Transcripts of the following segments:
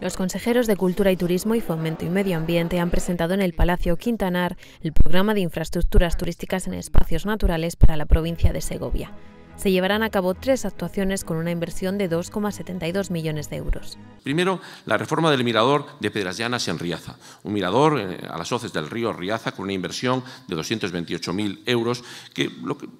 Los consejeros de Cultura y Turismo y Fomento y Medio Ambiente han presentado en el Palacio Quintanar el programa de infraestructuras turísticas en espacios naturales para la provincia de Segovia se llevarán a cabo tres actuaciones con una inversión de 2,72 millones de euros. Primero, la reforma del mirador de Pedras Llanas en Riaza. Un mirador eh, a las hoces del río Riaza con una inversión de 228.000 euros, que,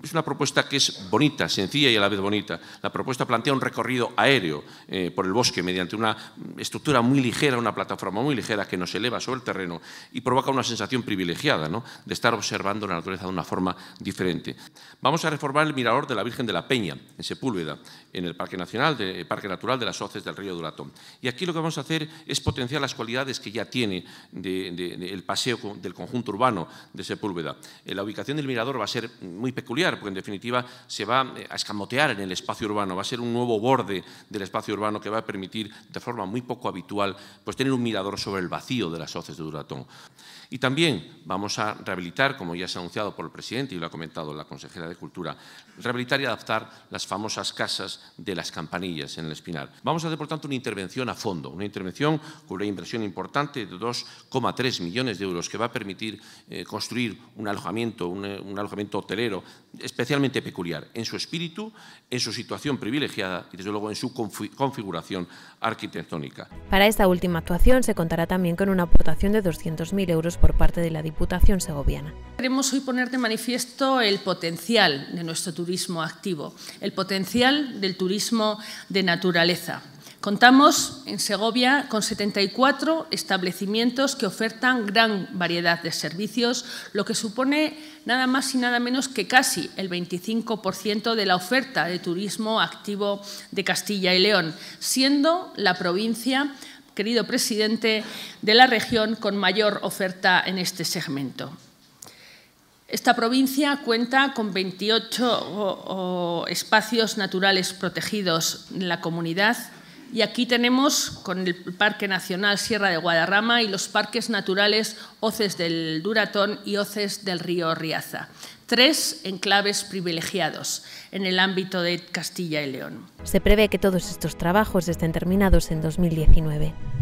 es una propuesta que es bonita, sencilla y a la vez bonita. La propuesta plantea un recorrido aéreo eh, por el bosque mediante una estructura muy ligera, una plataforma muy ligera que nos eleva sobre el terreno y provoca una sensación privilegiada ¿no? de estar observando la naturaleza de una forma diferente. Vamos a reformar el mirador de la Virgen de la Peña, en Sepúlveda, en el Parque, Nacional eh, Parque Natural de las Hoces del Río Duratón. Y aquí lo que vamos a hacer es potenciar las cualidades que ya tiene el paseo del conjunto urbano de Sepúlveda. Eh, la ubicación del mirador va a ser muy peculiar, porque en definitiva se va eh, a escamotear en el espacio urbano, va a ser un nuevo borde del espacio urbano que va a permitir, de forma muy poco habitual, pues tener un mirador sobre el vacío de las hoces de Duratón. Y también vamos a rehabilitar, como ya se ha anunciado por el presidente y lo ha comentado la consejera de Cultura, rehabilitar y las famosas casas de las campanillas en el Espinal. Vamos a hacer, por tanto, una intervención a fondo, una intervención con una inversión importante de 2,3 millones de euros que va a permitir eh, construir un alojamiento, eh, un, alojamiento hotelero especialmente peculiar en su espíritu, en su situación privilegiada y, desde luego, en su configuración arquitectónica. Para esta última actuación se contará también con una aportación de 200.000 euros por parte de la Diputación segoviana queremos hoy poner de manifiesto el potencial de nuestro turismo activo, el potencial del turismo de naturaleza. Contamos en Segovia con 74 establecimientos que ofertan gran variedad de servicios, lo que supone nada más y nada menos que casi el 25% de la oferta de turismo activo de Castilla y León, siendo la provincia querido presidente, de la región con mayor oferta en este segmento. Esta provincia cuenta con 28 espacios naturales protegidos en la comunidad y aquí tenemos con el Parque Nacional Sierra de Guadarrama y los parques naturales Oces del Duratón y Oces del río Riaza. Tres enclaves privilegiados en el ámbito de Castilla y León. Se prevé que todos estos trabajos estén terminados en 2019.